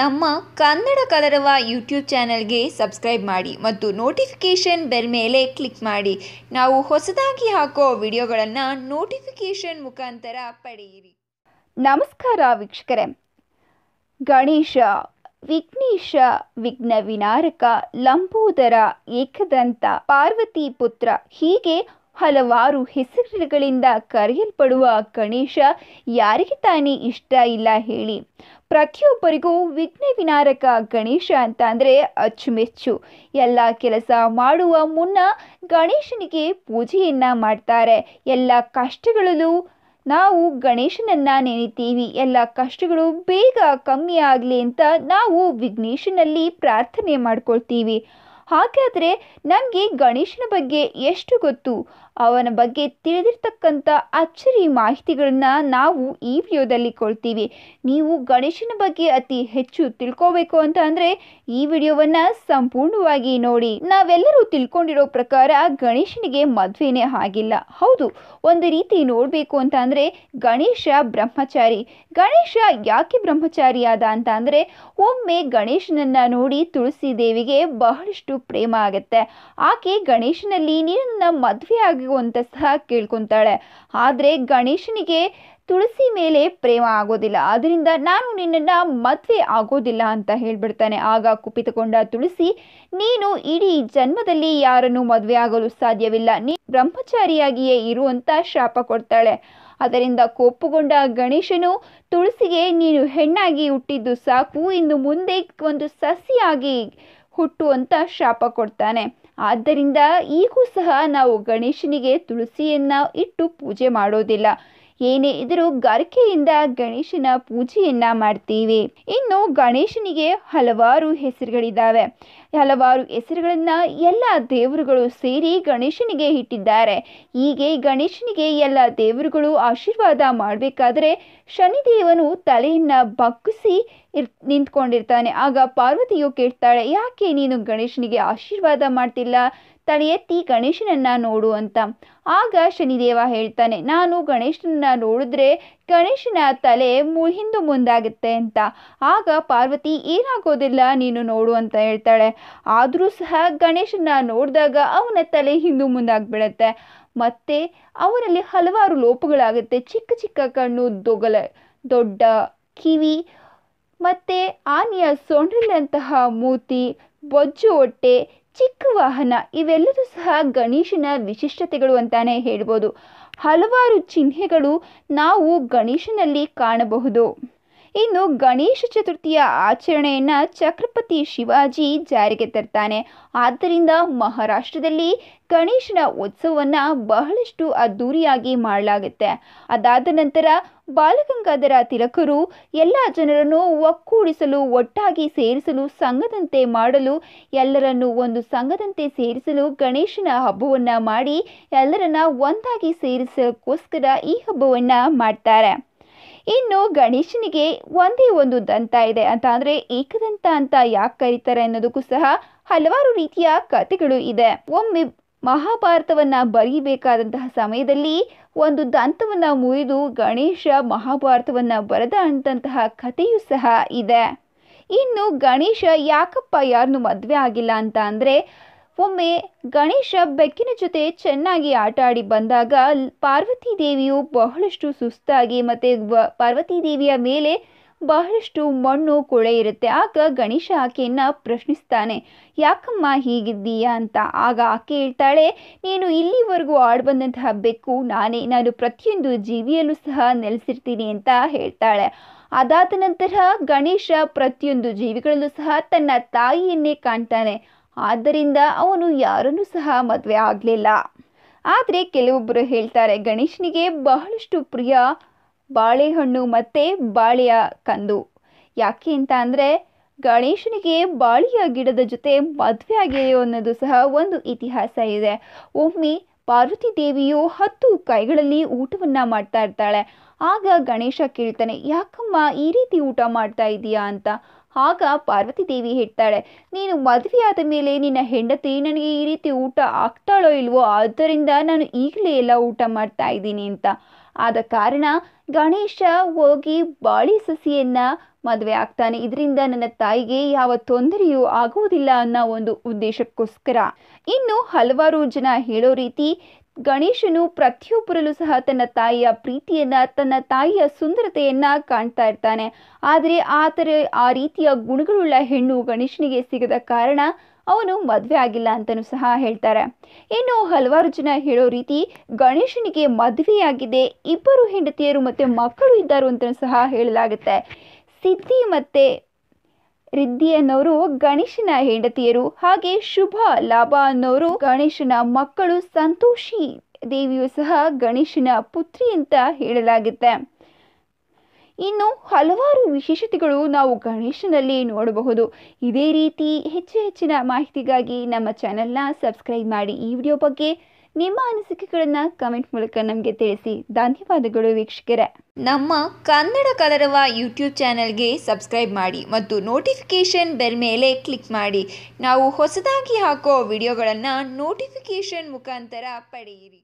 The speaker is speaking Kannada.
ನಮ್ಮ ಕನ್ನಡ ಕಲರವ ಯೂಟ್ಯೂಬ್ ಚಾನೆಲ್ಗೆ ಸಬ್ಸ್ಕ್ರೈಬ್ ಮಾಡಿ ಮತ್ತು ನೋಟಿಫಿಕೇಷನ್ ಬೆಲ್ ಮೇಲೆ ಕ್ಲಿಕ್ ಮಾಡಿ ನಾವು ಹೊಸದಾಗಿ ಹಾಕೋ ವಿಡಿಯೋಗಳನ್ನು ನೋಟಿಫಿಕೇಷನ್ ಮುಖಾಂತರ ಪಡೆಯಿರಿ ನಮಸ್ಕಾರ ವೀಕ್ಷಕರೇ ಗಣೇಶ ವಿಘ್ನೇಶ ವಿಘ್ನ ವಿನಾರಕ ಲಂಬೋದರ ಏಕದಂತ ಪಾರ್ವತಿ ಪುತ್ರ ಹೀಗೆ ಹಲವಾರು ಹೆಸರುಗಳಿಂದ ಕರೆಯಲ್ಪಡುವ ಗಣೇಶ ಯಾರಿಗೆ ತಾನೇ ಇಷ್ಟ ಇಲ್ಲ ಹೇಳಿ ಪ್ರತಿಯೊಬ್ಬರಿಗೂ ವಿಘ್ನ ವಿನಾರಕ ಗಣೇಶ ಅಂತ ಅಂದರೆ ಅಚ್ಚುಮೆಚ್ಚು ಎಲ್ಲ ಕೆಲಸ ಮಾಡುವ ಮುನ್ನ ಗಣೇಶನಿಗೆ ಪೂಜೆಯನ್ನು ಮಾಡ್ತಾರೆ ಎಲ್ಲ ಕಷ್ಟಗಳಲ್ಲೂ ನಾವು ಗಣೇಶನನ್ನು ನೆನೆತೀವಿ ಎಲ್ಲ ಕಷ್ಟಗಳು ಬೇಗ ಕಮ್ಮಿ ಆಗಲಿ ಅಂತ ನಾವು ವಿಘ್ನೇಶನಲ್ಲಿ ಪ್ರಾರ್ಥನೆ ಮಾಡ್ಕೊಳ್ತೀವಿ ಹಾಗಾದರೆ ನಮಗೆ ಗಣೇಶನ ಬಗ್ಗೆ ಎಷ್ಟು ಗೊತ್ತು ಅವನ ಬಗ್ಗೆ ತಿಳಿದಿರ್ತಕ್ಕಂಥ ಅಚ್ಚರಿ ಮಾಹಿತಿಗಳನ್ನು ನಾವು ಈ ವಿಡಿಯೋದಲ್ಲಿ ಕೊಡ್ತೀವಿ ನೀವು ಗಣೇಶನ ಬಗ್ಗೆ ಅತಿ ಹೆಚ್ಚು ತಿಳ್ಕೋಬೇಕು ಅಂತ ಅಂದರೆ ಈ ವಿಡಿಯೋವನ್ನು ಸಂಪೂರ್ಣವಾಗಿ ನೋಡಿ ನಾವೆಲ್ಲರೂ ತಿಳ್ಕೊಂಡಿರೋ ಪ್ರಕಾರ ಗಣೇಶನಿಗೆ ಮದುವೆನೇ ಆಗಿಲ್ಲ ಹೌದು ಒಂದು ರೀತಿ ನೋಡಬೇಕು ಅಂತ ಅಂದರೆ ಗಣೇಶ ಬ್ರಹ್ಮಚಾರಿ ಗಣೇಶ ಯಾಕೆ ಬ್ರಹ್ಮಚಾರಿ ಆದ ಅಂತ ಅಂದರೆ ಒಮ್ಮೆ ಗಣೇಶನನ್ನ ನೋಡಿ ತುಳಸಿ ದೇವಿಗೆ ಬಹಳಷ್ಟು ಪ್ರೇಮ ಆಗುತ್ತೆ ಆಕೆ ಗಣೇಶನಲ್ಲಿ ನಿನ್ನ ಮದುವೆ ಆಗಿ ಹೇಗೋ ಅಂತ ಸಹ ಕೇಳ್ಕೊತಾಳೆ ಆದರೆ ಗಣೇಶನಿಗೆ ತುಳಸಿ ಮೇಲೆ ಪ್ರೇಮ ಆಗೋದಿಲ್ಲ ಆದ್ದರಿಂದ ನಾನು ನಿನ್ನನ್ನು ಮದುವೆ ಆಗೋದಿಲ್ಲ ಅಂತ ಹೇಳ್ಬಿಡ್ತಾನೆ ಆಗ ಕುಪಿತಗೊಂಡ ತುಳಸಿ ನೀನು ಇಡೀ ಜನ್ಮದಲ್ಲಿ ಯಾರನ್ನು ಮದುವೆ ಆಗಲು ಸಾಧ್ಯವಿಲ್ಲ ನೀ ಬ್ರಹ್ಮಚಾರಿಯಾಗಿಯೇ ಇರುವಂತ ಶಾಪ ಕೊಡ್ತಾಳೆ ಅದರಿಂದ ಕೋಪುಗೊಂಡ ಗಣೇಶನು ತುಳಸಿಗೆ ನೀನು ಹೆಣ್ಣಾಗಿ ಹುಟ್ಟಿದ್ದು ಸಾಕು ಇನ್ನು ಮುಂದೆ ಒಂದು ಸಸಿಯಾಗಿ ಅಂತ ಶಾಪ ಕೊಡ್ತಾನೆ ಆದ್ದರಿಂದ ಈಗೂ ಸಹ ನಾವು ಗಣೇಶನಿಗೆ ತುಳಸಿಯನ್ನು ಇಟ್ಟು ಪೂಜೆ ಮಾಡೋದಿಲ್ಲ ಏನೇ ಇದ್ದರೂ ಗರಿಕೆಯಿಂದ ಗಣೇಶನ ಪೂಜೆಯನ್ನ ಮಾಡ್ತೀವಿ ಇನ್ನು ಗಣೇಶನಿಗೆ ಹಲವಾರು ಹೆಸರುಗಳಿದ್ದಾವೆ ಹಲವಾರು ಹೆಸರುಗಳನ್ನ ಎಲ್ಲ ದೇವರುಗಳು ಸೇರಿ ಗಣೇಶನಿಗೆ ಇಟ್ಟಿದ್ದಾರೆ ಹೀಗೆ ಗಣೇಶನಿಗೆ ಎಲ್ಲ ದೇವರುಗಳು ಆಶೀರ್ವಾದ ಮಾಡಬೇಕಾದ್ರೆ ಶನಿದೇವನು ತಲೆಯನ್ನ ಬಗ್ಗಿಸಿ ಇರ್ ನಿಂತ್ಕೊಂಡಿರ್ತಾನೆ ಆಗ ಪಾರ್ವತಿಯು ಕೇಳ್ತಾಳೆ ಯಾಕೆ ನೀನು ಗಣೇಶನಿಗೆ ಆಶೀರ್ವಾದ ಮಾಡ್ತಿಲ್ಲ ತಲೆ ಎತ್ತಿ ಗಣೇಶನನ್ನು ನೋಡು ಅಂತ ಆಗ ಶನಿದೇವ ಹೇಳ್ತಾನೆ ನಾನು ಗಣೇಶನನ್ನ ನೋಡಿದ್ರೆ ಗಣೇಶನ ತಲೆ ಮು ಮುಂದಾಗುತ್ತೆ ಅಂತ ಆಗ ಪಾರ್ವತಿ ಏನಾಗೋದಿಲ್ಲ ನೀನು ನೋಡು ಅಂತ ಹೇಳ್ತಾಳೆ ಆದರೂ ಸಹ ಗಣೇಶನ ನೋಡಿದಾಗ ಅವನ ತಲೆ ಹಿಂದೂ ಮುಂದಾಗ್ಬಿಡತ್ತೆ ಮತ್ತೆ ಅವರಲ್ಲಿ ಹಲವಾರು ಲೋಪಗಳಾಗುತ್ತೆ ಚಿಕ್ಕ ಚಿಕ್ಕ ಕಣ್ಣು ದೊಗಲ ದೊಡ್ಡ ಕಿವಿ ಮತ್ತು ಆನೆಯ ಸೊಂಡ್ರಿಲ್ಲಂತಹ ಮೂತಿ ಬೊಜ್ಜು ಹೊಟ್ಟೆ ಚಿಕ್ಕ ವಾಹನ ಇವೆಲ್ಲರೂ ಸಹ ಗಣೇಶನ ವಿಶಿಷ್ಟತೆಗಳು ಅಂತಾನೆ ಹೇಳ್ಬೋದು ಹಲವಾರು ಚಿಹ್ನೆಗಳು ನಾವು ಗಣೇಶನಲ್ಲಿ ಕಾಣಬಹುದು ಇನ್ನು ಗಣೇಶ ಚತುರ್ಥಿಯ ಆಚರಣೆಯನ್ನು ಚಕ್ರಪತಿ ಶಿವಾಜಿ ಜಾರಿಗೆ ತರ್ತಾನೆ ಆದ್ದರಿಂದ ಮಹಾರಾಷ್ಟ್ರದಲ್ಲಿ ಗಣೇಶನ ಉತ್ಸವವನ್ನು ಬಹಳಷ್ಟು ಅದ್ದೂರಿಯಾಗಿ ಮಾಡಲಾಗುತ್ತೆ ಅದಾದ ನಂತರ ಬಾಲಗಂಗಾಧರ ತಿಲಕರು ಎಲ್ಲ ಜನರನ್ನು ಒಕ್ಕೂಡಿಸಲು ಒಟ್ಟಾಗಿ ಸೇರಿಸಲು ಸಂಘದಂತೆ ಮಾಡಲು ಎಲ್ಲರನ್ನು ಒಂದು ಸಂಘದಂತೆ ಸೇರಿಸಲು ಗಣೇಶನ ಹಬ್ಬವನ್ನು ಮಾಡಿ ಎಲ್ಲರನ್ನ ಒಂದಾಗಿ ಸೇರಿಸೋಕ್ಕೋಸ್ಕರ ಈ ಹಬ್ಬವನ್ನು ಮಾಡ್ತಾರೆ ಇನ್ನು ಗಣೇಶನಿಗೆ ಒಂದೇ ಒಂದು ದಂತ ಇದೆ ಅಂತ ಅಂದ್ರೆ ಏಕದಂತ ಅಂತ ಯಾಕೆ ಕರೀತಾರೆ ಅನ್ನೋದಕ್ಕೂ ಸಹ ಹಲವಾರು ರೀತಿಯ ಕಥೆಗಳು ಇದೆ ಒಮ್ಮೆ ಮಹಾಭಾರತವನ್ನ ಬರೀಬೇಕಾದಂತಹ ಸಮಯದಲ್ಲಿ ಒಂದು ದಂತವನ್ನ ಮುರಿದು ಗಣೇಶ ಮಹಾಭಾರತವನ್ನ ಬರೆದ ಅಂತಹ ಕಥೆಯೂ ಸಹ ಇದೆ ಇನ್ನು ಗಣೇಶ ಯಾಕಪ್ಪ ಯಾರನ್ನು ಮದುವೆ ಆಗಿಲ್ಲ ಅಂತ ಅಂದ್ರೆ ಒಮ್ಮೆ ಗಣೇಶ ಬೆಕ್ಕಿನ ಜೊತೆ ಚೆನ್ನಾಗಿ ಆಟ ಆಡಿ ಬಂದಾಗ ಪಾರ್ವತಿ ದೇವಿಯು ಬಹಳಷ್ಟು ಸುಸ್ತಾಗಿ ಮತ್ತು ಪಾರ್ವತಿ ದೇವಿಯ ಮೇಲೆ ಬಹಳಷ್ಟು ಮಣ್ಣು ಕೊಳೆ ಇರುತ್ತೆ ಆಗ ಗಣೇಶ ಆಕೆಯನ್ನು ಪ್ರಶ್ನಿಸ್ತಾನೆ ಯಾಕಮ್ಮ ಹೀಗಿದ್ದೀಯಾ ಅಂತ ಆಗ ಆಕೆ ಹೇಳ್ತಾಳೆ ನೀನು ಇಲ್ಲಿವರೆಗೂ ಆಡ್ಬಂದಂತಹ ಬೆಕ್ಕು ನಾನೇ ನಾನು ಪ್ರತಿಯೊಂದು ಜೀವಿಯಲ್ಲೂ ಸಹ ನೆಲೆಸಿರ್ತೀನಿ ಅಂತ ಹೇಳ್ತಾಳೆ ಅದಾದ ನಂತರ ಗಣೇಶ ಪ್ರತಿಯೊಂದು ಜೀವಿಗಳಲ್ಲೂ ಸಹ ತನ್ನ ತಾಯಿಯನ್ನೇ ಕಾಣ್ತಾನೆ ಆದ್ದರಿಂದ ಅವನು ಯಾರನ್ನೂ ಸಹ ಮದುವೆ ಆಗಲಿಲ್ಲ ಆದರೆ ಕೆಲವೊಬ್ಬರು ಹೇಳ್ತಾರೆ ಗಣೇಶನಿಗೆ ಬಹಳಷ್ಟು ಪ್ರಿಯ ಬಾಳೆಹಣ್ಣು ಮತ್ತು ಬಾಳೆಯ ಕಂದು ಯಾಕೆ ಅಂತ ಅಂದರೆ ಗಣೇಶನಿಗೆ ಬಾಳೆಯ ಗಿಡದ ಜೊತೆ ಮದುವೆ ಆಗಿದೆ ಅನ್ನೋದು ಸಹ ಒಂದು ಇತಿಹಾಸ ಇದೆ ಒಮ್ಮೆ ಪಾರ್ವತಿ ದೇವಿಯು ಹತ್ತು ಕೈಗಳಲ್ಲಿ ಊಟವನ್ನು ಮಾಡ್ತಾ ಇರ್ತಾಳೆ ಆಗ ಗಣೇಶ ಕೇಳ್ತಾನೆ ಯಾಕಮ್ಮ ಈ ರೀತಿ ಊಟ ಮಾಡ್ತಾ ಇದ್ದೀಯಾ ಅಂತ ಆಗ ಪಾರ್ವತಿ ದೇವಿ ಹೇಳ್ತಾಳೆ ನೀನು ಮದುವೆಯಾದ ಮೇಲೆ ನಿನ್ನ ಹೆಂಡತಿ ನನಗೆ ಈ ರೀತಿ ಊಟ ಆಗ್ತಾಳೋ ಇಲ್ವೋ ಆದ್ದರಿಂದ ನಾನು ಈಗಲೇ ಎಲ್ಲ ಊಟ ಮಾಡ್ತಾ ಇದ್ದೀನಿ ಅಂತ ಆದ ಕಾರಣ ಗಣೇಶ ಹೋಗಿ ಬಾಳಿ ಸಸಿಯನ್ನು ಮದುವೆ ಆಗ್ತಾನೆ ಇದರಿಂದ ನನ್ನ ತಾಯಿಗೆ ಯಾವ ತೊಂದರೆಯೂ ಆಗುವುದಿಲ್ಲ ಅನ್ನೋ ಒಂದು ಉದ್ದೇಶಕ್ಕೋಸ್ಕರ ಇನ್ನು ಹಲವಾರು ಜನ ಹೇಳೋ ರೀತಿ ಗಣೇಶನು ಪ್ರತಿಯೊಬ್ಬರಲ್ಲೂ ಸಹ ತನ್ನ ತಾಯಿಯ ಪ್ರೀತಿಯನ್ನು ತನ್ನ ತಾಯಿಯ ಸುಂದರತೆಯನ್ನ ಕಾಣ್ತಾ ಇರ್ತಾನೆ ಆದರೆ ಆ ಥರ ಆ ರೀತಿಯ ಗುಣಗಳುಳ್ಳ ಹೆಣ್ಣು ಗಣೇಶನಿಗೆ ಸಿಗದ ಕಾರಣ ಅವನು ಮದುವೆ ಆಗಿಲ್ಲ ಅಂತಲೂ ಸಹ ಹೇಳ್ತಾರೆ ಇನ್ನು ಹಲವಾರು ಜನ ಹೇಳೋ ರೀತಿ ಗಣೇಶನಿಗೆ ಮದುವೆಯಾಗಿದೆ ಇಬ್ಬರು ಹೆಂಡತಿಯರು ಮತ್ತು ಮಕ್ಕಳು ಇದ್ದರು ಅಂತಲೂ ಸಹ ಹೇಳಲಾಗುತ್ತೆ ಸಿದ್ಧಿ ಮತ್ತು ರಿದ್ದಿ ಅನ್ನೋರು ಗಣೇಶನ ಹೆಂಡತಿಯರು ಹಾಗೆ ಶುಭ ಲಾಭ ಅನ್ನೋರು ಗಣೇಶನ ಮಕ್ಕಳು ಸಂತೋಷಿ ದೇವಿಯು ಸಹ ಗಣೇಶನ ಪುತ್ರಿ ಅಂತ ಹೇಳಲಾಗುತ್ತೆ ಇನ್ನು ಹಲವಾರು ವಿಶೇಷತೆಗಳು ನಾವು ಗಣೇಶನಲ್ಲಿ ನೋಡಬಹುದು ಇದೇ ರೀತಿ ಹೆಚ್ಚು ಹೆಚ್ಚಿನ ಮಾಹಿತಿಗಾಗಿ ನಮ್ಮ ಚಾನೆಲ್ನ ಸಬ್ಸ್ಕ್ರೈಬ್ ಮಾಡಿ ಈ ವಿಡಿಯೋ ಬಗ್ಗೆ ನಿಮ್ಮ ಅನಿಸಿಕೆಗಳನ್ನು ಕಮೆಂಟ್ ಮೂಲಕ ನಮಗೆ ತಿಳಿಸಿ ಧನ್ಯವಾದಗಳು ವೀಕ್ಷಕರೇ ನಮ್ಮ ಕನ್ನಡ ಕಲರವ ಯೂಟ್ಯೂಬ್ ಚಾನಲ್ಗೆ ಸಬ್ಸ್ಕ್ರೈಬ್ ಮಾಡಿ ಮತ್ತು ನೋಟಿಫಿಕೇಷನ್ ಬೆಲ್ ಮೇಲೆ ಕ್ಲಿಕ್ ಮಾಡಿ ನಾವು ಹೊಸದಾಗಿ ಹಾಕೋ ವಿಡಿಯೋಗಳನ್ನು ನೋಟಿಫಿಕೇಷನ್ ಮುಖಾಂತರ ಪಡೆಯಿರಿ